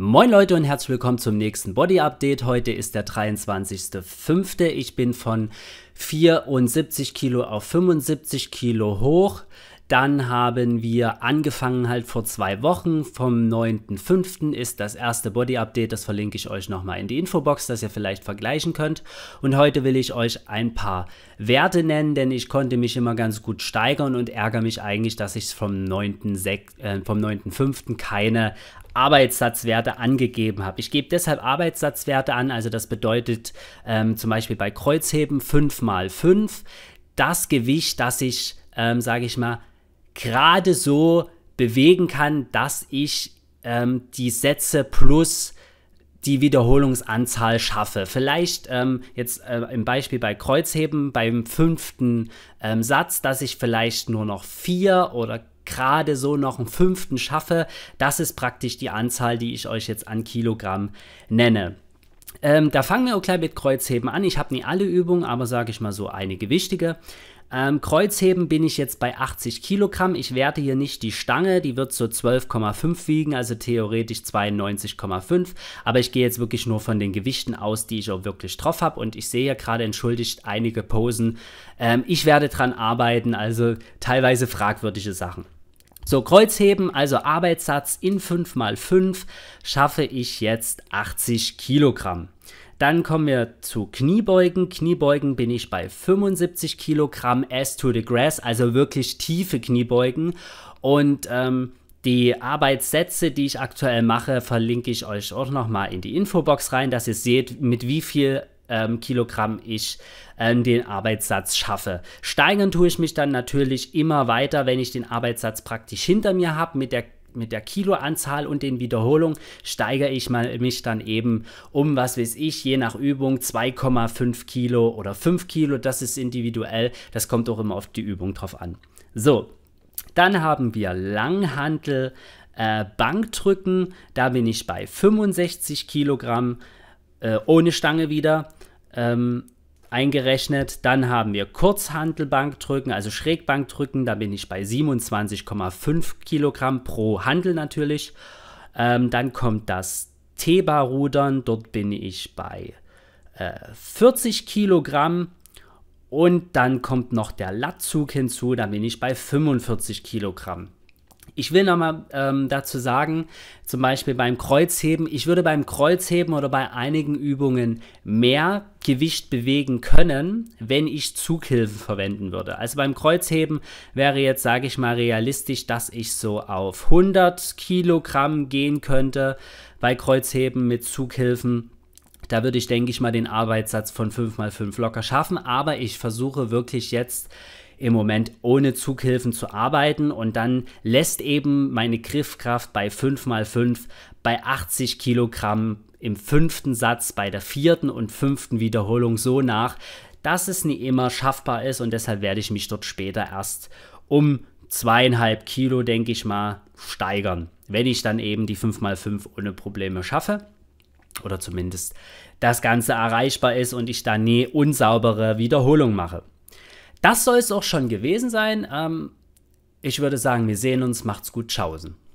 Moin Leute und herzlich willkommen zum nächsten Body Update. Heute ist der 23.05. Ich bin von 74 Kilo auf 75 Kilo hoch. Dann haben wir angefangen halt vor zwei Wochen. Vom 9.5. ist das erste Body-Update. Das verlinke ich euch nochmal in die Infobox, dass ihr vielleicht vergleichen könnt. Und heute will ich euch ein paar Werte nennen, denn ich konnte mich immer ganz gut steigern und ärgere mich eigentlich, dass ich vom 9.5. Äh, keine Arbeitssatzwerte angegeben habe. Ich gebe deshalb Arbeitssatzwerte an, also das bedeutet ähm, zum Beispiel bei Kreuzheben 5 mal 5 das Gewicht, das ich, ähm, sage ich mal, gerade so bewegen kann, dass ich ähm, die Sätze plus die Wiederholungsanzahl schaffe. Vielleicht ähm, jetzt äh, im Beispiel bei Kreuzheben beim fünften ähm, Satz, dass ich vielleicht nur noch vier oder gerade so noch einen fünften schaffe. Das ist praktisch die Anzahl, die ich euch jetzt an Kilogramm nenne. Ähm, da fangen wir auch gleich mit Kreuzheben an. Ich habe nie alle Übungen, aber sage ich mal so einige wichtige. Ähm, Kreuzheben bin ich jetzt bei 80 Kilogramm. Ich werte hier nicht die Stange, die wird so 12,5 wiegen, also theoretisch 92,5. Aber ich gehe jetzt wirklich nur von den Gewichten aus, die ich auch wirklich drauf habe. Und ich sehe ja gerade entschuldigt einige Posen. Ähm, ich werde dran arbeiten, also teilweise fragwürdige Sachen. So, Kreuzheben, also Arbeitssatz in 5 mal 5, schaffe ich jetzt 80 Kilogramm. Dann kommen wir zu Kniebeugen. Kniebeugen bin ich bei 75 Kilogramm S to the Grass, also wirklich tiefe Kniebeugen. Und ähm, die Arbeitssätze, die ich aktuell mache, verlinke ich euch auch nochmal in die Infobox rein, dass ihr seht, mit wie viel ähm, Kilogramm ich äh, den Arbeitssatz schaffe. Steigern tue ich mich dann natürlich immer weiter, wenn ich den Arbeitssatz praktisch hinter mir habe mit der mit der Kiloanzahl und den Wiederholungen steigere ich mal, mich dann eben um, was weiß ich, je nach Übung 2,5 Kilo oder 5 Kilo. Das ist individuell. Das kommt auch immer auf die Übung drauf an. So, dann haben wir Langhantel, äh, Bankdrücken. Da bin ich bei 65 Kilogramm. Äh, ohne Stange wieder ähm, eingerechnet. Dann haben wir Kurzhandelbankdrücken, also Schrägbankdrücken. Da bin ich bei 27,5 Kilogramm pro Handel natürlich. Ähm, dann kommt das Teba-Rudern. Dort bin ich bei äh, 40 Kilogramm. Und dann kommt noch der Latzug hinzu. Da bin ich bei 45 Kilogramm. Ich will nochmal ähm, dazu sagen, zum Beispiel beim Kreuzheben, ich würde beim Kreuzheben oder bei einigen Übungen mehr Gewicht bewegen können, wenn ich Zughilfen verwenden würde. Also beim Kreuzheben wäre jetzt, sage ich mal, realistisch, dass ich so auf 100 Kilogramm gehen könnte bei Kreuzheben mit Zughilfen. Da würde ich, denke ich mal, den Arbeitssatz von 5x5 locker schaffen, aber ich versuche wirklich jetzt im Moment ohne Zughilfen zu arbeiten und dann lässt eben meine Griffkraft bei 5x5 bei 80 Kilogramm im fünften Satz bei der vierten und fünften Wiederholung so nach, dass es nie immer schaffbar ist und deshalb werde ich mich dort später erst um zweieinhalb Kilo, denke ich mal, steigern, wenn ich dann eben die 5x5 ohne Probleme schaffe oder zumindest das Ganze erreichbar ist und ich dann nie unsaubere Wiederholung mache. Das soll es auch schon gewesen sein. Ähm, ich würde sagen, wir sehen uns. Macht's gut. Tschaußen.